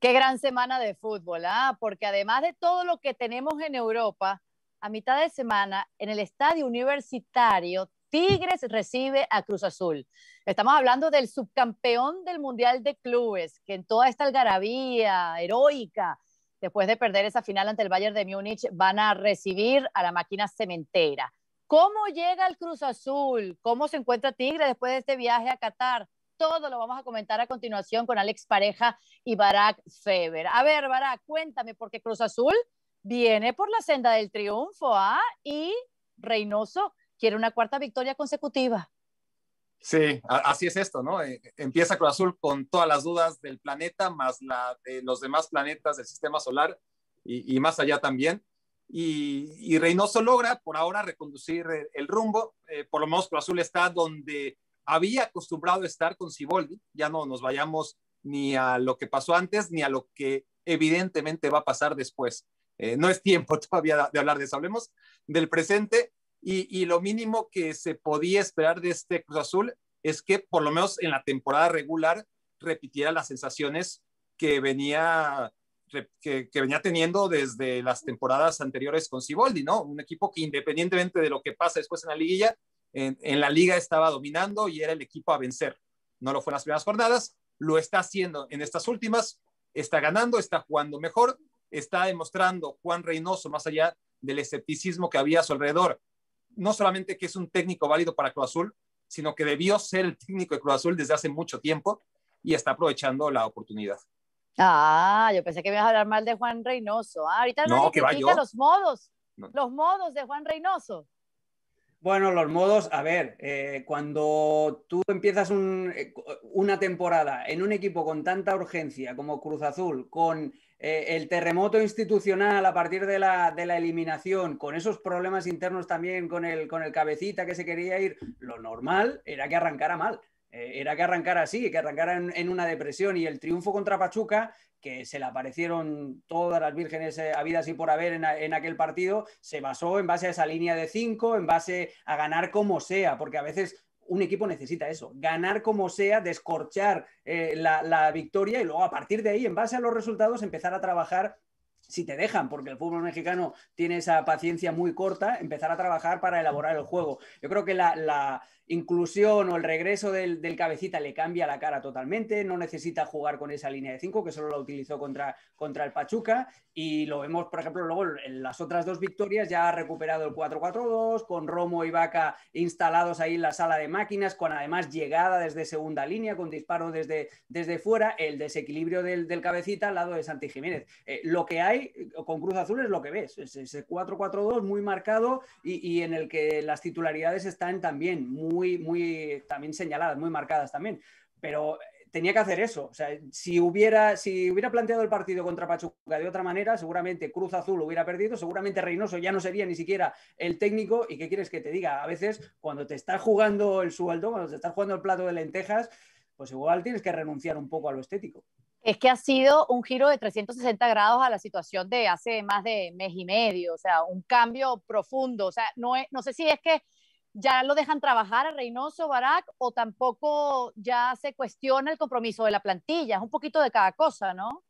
Qué gran semana de fútbol, ¿ah? porque además de todo lo que tenemos en Europa, a mitad de semana en el estadio universitario, Tigres recibe a Cruz Azul. Estamos hablando del subcampeón del Mundial de Clubes, que en toda esta algarabía heroica, después de perder esa final ante el Bayern de Múnich, van a recibir a la máquina cementera. ¿Cómo llega el Cruz Azul? ¿Cómo se encuentra Tigre después de este viaje a Qatar? Todo lo vamos a comentar a continuación con Alex Pareja y Barack Feber. A ver, Barack, cuéntame, porque Cruz Azul viene por la senda del triunfo, ¿ah? Y Reynoso quiere una cuarta victoria consecutiva. Sí, así es esto, ¿no? Eh, empieza Cruz Azul con todas las dudas del planeta, más la de los demás planetas del sistema solar y, más allá también. Y, y, Reynoso logra por ahora reconducir el, rumbo. Eh, por lo menos Cruz Azul está donde había acostumbrado a estar con Siboldi, ya no nos vayamos ni a lo que pasó antes ni a lo que evidentemente va a pasar después. Eh, no es tiempo todavía de hablar de eso, hablemos del presente y, lo mínimo que se podía esperar de este Cruz Azul es que por lo menos en la temporada regular repitiera las sensaciones que venía, que venía teniendo desde las temporadas anteriores con Siboldi, ¿no? Un equipo que independientemente de lo que pasa después en la liguilla, en, la liga estaba dominando y era el equipo a vencer. No lo fue en las primeras jornadas, lo está haciendo en estas últimas, está ganando, está jugando mejor, está demostrando Juan Reynoso, más allá del escepticismo que había a su alrededor, no solamente que es un técnico válido para Cruz Azul, sino que debió ser el técnico de Cruz Azul desde hace mucho tiempo y está aprovechando la oportunidad. Ah, yo pensé que me ibas a hablar mal de Juan Reynoso. Ah, ahorita no, no los modos, los modos de Juan Reynoso. Bueno, los modos, a ver, eh, cuando tú empiezas eh, una temporada en un equipo con tanta urgencia como Cruz Azul, con eh, el terremoto institucional a partir de la, eliminación, con esos problemas internos también con el, con el cabecita que se quería ir, lo normal era que arrancara mal era que arrancara así, que arrancara en, una depresión. Y el triunfo contra Pachuca que se le aparecieron todas las vírgenes eh, habidas y por haber en, aquel partido, se basó en base a esa línea de cinco, en base a ganar como sea, porque a veces un equipo necesita eso, ganar como sea, descorchar eh, la, la victoria y luego a partir de ahí, en base a los resultados, empezar a trabajar si te dejan, porque el fútbol mexicano tiene esa paciencia muy corta, empezar a trabajar para elaborar el juego. Yo creo que la, inclusión o el regreso del, cabecita le cambia la cara totalmente, no necesita jugar con esa línea de 5 que solo la utilizó contra, contra el Pachuca y lo vemos, por ejemplo, luego en las otras dos victorias ya ha recuperado el 4-4-2 con Romo y Vaca instalados ahí en la sala de máquinas, con además llegada desde segunda línea, con disparo desde, desde fuera, el desequilibrio del, cabecita al lado de Santi Jiménez. Eh, lo que hay con Cruz Azul es lo que ves, es ese 4-4-2 muy marcado y, y en el que las titularidades están también muy muy, también señaladas, muy marcadas también. Pero eh, tenía que hacer eso. O sea, si hubiera, si hubiera planteado el partido contra Pachuca de otra manera, seguramente Cruz Azul hubiera perdido, seguramente Reynoso ya no sería ni siquiera el técnico. ¿Y qué quieres que te diga? A veces, cuando te estás jugando el sueldo, cuando te estás jugando el plato de lentejas, pues igual tienes que renunciar un poco a lo estético. Es que ha sido un giro de 360 grados a la situación de hace más de mes y medio, o sea, un cambio profundo. O sea, no, no sé si es que ¿Ya lo dejan trabajar a Reynoso, Barack, o tampoco ya se cuestiona el compromiso de la plantilla? Es un poquito de cada cosa, ¿no?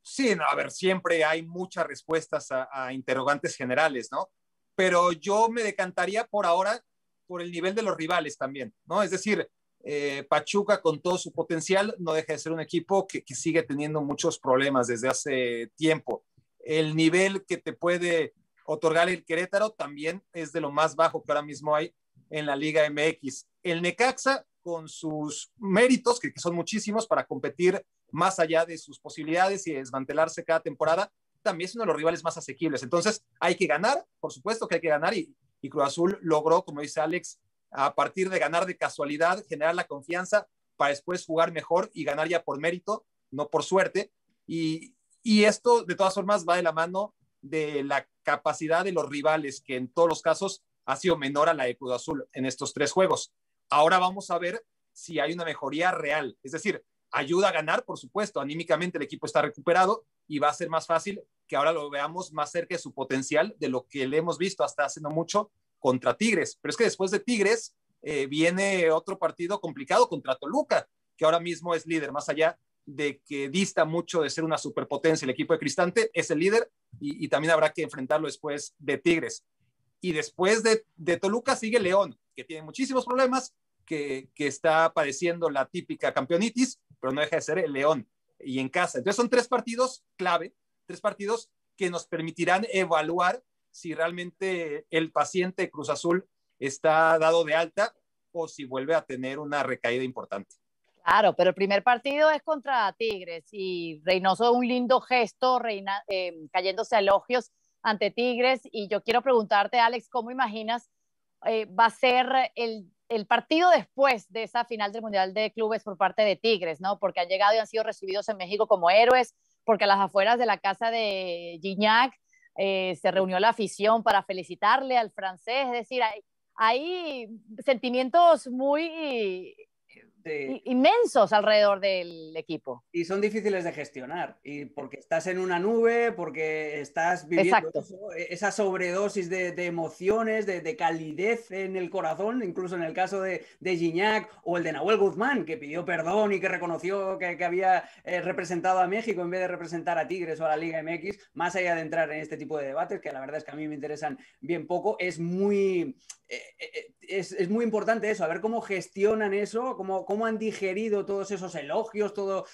Sí, a ver, siempre hay muchas respuestas a, interrogantes generales, ¿no? Pero yo me decantaría por ahora por el nivel de los rivales también, ¿no? Es decir, eh, Pachuca con todo su potencial no deja de ser un equipo que, que, sigue teniendo muchos problemas desde hace tiempo. El nivel que te puede otorgar el Querétaro también es de lo más bajo que ahora mismo hay en la Liga MX. El Necaxa, con sus méritos, que, son muchísimos para competir más allá de sus posibilidades y desmantelarse cada temporada, también es uno de los rivales más asequibles. Entonces, hay que ganar, por supuesto que hay que ganar, y, y Cruz Azul logró, como dice Alex, a partir de ganar de casualidad, generar la confianza para después jugar mejor y ganar ya por mérito, no por suerte. Y, y esto, de todas formas, va de la mano de la capacidad de los rivales, que en todos los casos ha sido menor a la de Cruz Azul en estos tres juegos. Ahora vamos a ver si hay una mejoría real. Es decir, ayuda a ganar, por supuesto. Anímicamente el equipo está recuperado y va a ser más fácil que ahora lo veamos más cerca de su potencial de lo que le hemos visto hasta hace mucho contra Tigres. Pero es que después de Tigres eh, viene otro partido complicado contra Toluca, que ahora mismo es líder, más allá de que dista mucho de ser una superpotencia. El equipo de Cristante es el líder y, también habrá que enfrentarlo después de Tigres. Y después de, Toluca sigue León, que tiene muchísimos problemas, que, está padeciendo la típica campeonitis, pero no deja de ser el León y en casa. Entonces son tres partidos clave, tres partidos que nos permitirán evaluar si realmente el paciente Cruz Azul está dado de alta o si vuelve a tener una recaída importante. Claro, pero el primer partido es contra Tigres y Reynoso un lindo gesto reina, em, cayéndose elogios ante Tigres. Y yo quiero preguntarte, Alex, ¿cómo imaginas eh, va a ser el, partido después de esa final del Mundial de Clubes por parte de Tigres, ¿no? Porque han llegado y han sido recibidos en México como héroes, porque a las afueras de la casa de Gignac eh, se reunió la afición para felicitarle al francés, es decir, hay sentimientos muy este inmensos alrededor del equipo. Y son difíciles de gestionar, y porque estás en una nube, porque estás viviendo e, esa sobredosis de, emociones, de, calidez en el corazón, incluso en el caso de, de Gignac o el de Nahuel Guzmán, que pidió perdón y que reconoció que, había eh, representado a México en vez de representar a Tigres o a la Liga MX, más allá de entrar en este tipo de debates, que la verdad es que a mí me interesan bien poco, es muy, eh, eh, es, es, muy importante eso, a ver cómo gestionan eso, cómo han digerido todos esos elogios todo,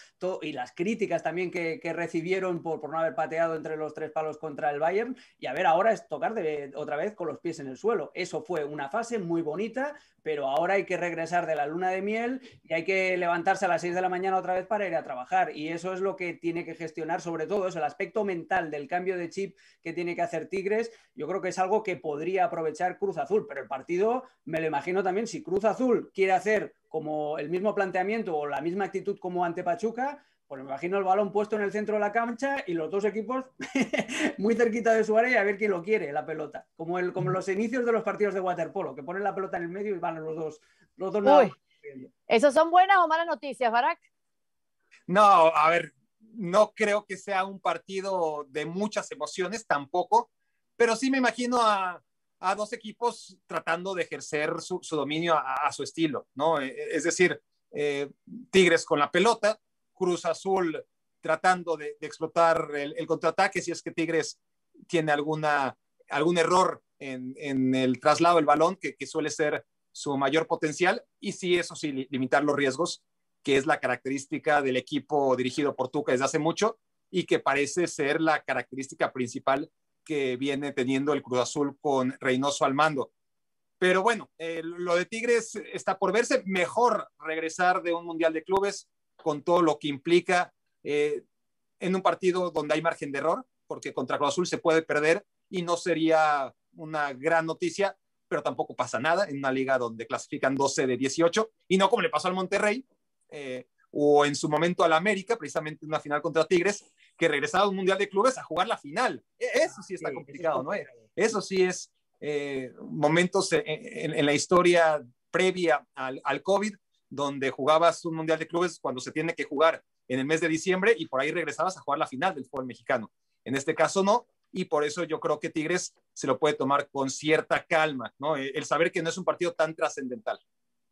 y las críticas también que, recibieron por, no haber pateado entre los tres palos contra el Bayern. Y a ver, ahora es tocar de, otra vez con los pies en el suelo. Eso fue una fase muy bonita, pero ahora hay que regresar de la luna de miel y hay que levantarse a las 6 de la mañana otra vez para ir a trabajar. Y eso es lo que tiene que gestionar, sobre todo, es el aspecto mental del cambio de chip que tiene que hacer Tigres. Yo creo que es algo que podría aprovechar Cruz Azul, pero el partido me lo imagino también si Cruz Azul quiere hacer como el mismo planteamiento o la misma actitud como ante Pachuca, pues me imagino el balón puesto en el centro de la cancha y los dos equipos muy cerquita de su área a ver quién lo quiere, la pelota. Como, el, como los inicios de los partidos de waterpolo, que ponen la pelota en el medio y van los dos. Los dos ¿Esas son buenas o malas noticias, Barak? No, a ver, no creo que sea un partido de muchas emociones tampoco, pero sí me imagino a, a dos equipos tratando de ejercer su, dominio a, su estilo, ¿no? Eh, eh, es decir, eh, Tigres con la pelota, Cruz Azul tratando de, explotar el, contraataque, si es que Tigres tiene alguna, algún error en, el traslado del balón, que, que, suele ser su mayor potencial, y si eso sí, limitar los riesgos, que es la característica del equipo dirigido por Tuca desde hace mucho y que parece ser la característica principal que viene teniendo el Cruz Azul con Reynoso al mando. Pero bueno, eh, lo de Tigres está por verse. Mejor regresar de un Mundial de Clubes con todo lo que implica eh, en un partido donde hay margen de error, porque contra Cruz Azul se puede perder y no sería una gran noticia, pero tampoco pasa nada en una liga donde clasifican 12 de 18 y no como le pasó al Monterrey eh, o en su momento al América, precisamente en una final contra Tigres, que regresaba a un Mundial de Clubes a jugar la final. E, eso sí está ah, complicado, ¿no? Eso sí es eh, momentos en, la historia previa al, al COVID, donde jugabas un Mundial de Clubes cuando se tiene que jugar en el mes de diciembre y por ahí regresabas a jugar la final del fútbol mexicano. En este caso no, y por eso yo creo que Tigres se lo puede tomar con cierta calma, ¿no? E, el saber que no es un partido tan trascendental.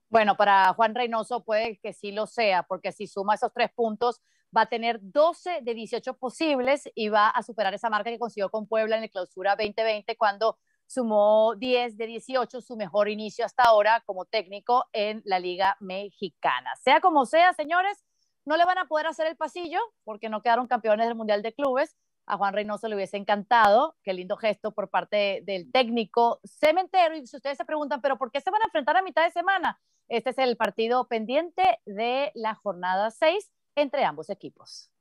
Bueno, para Juan Reynoso puede que sí lo sea, porque si suma esos tres puntos, va a tener 12 de 18 posibles y va a superar esa marca que consiguió con Puebla en la clausura 2020 cuando sumó 10 de 18, su mejor inicio hasta ahora como técnico en la Liga Mexicana. Sea como sea, señores, no le van a poder hacer el pasillo porque no quedaron campeones del Mundial de Clubes. A Juan Reynoso le hubiese encantado, qué lindo gesto por parte del técnico cementero. Y si ustedes se preguntan, ¿pero por qué se van a enfrentar a mitad de semana? Este es el partido pendiente de la jornada 6 entre ambos equipos.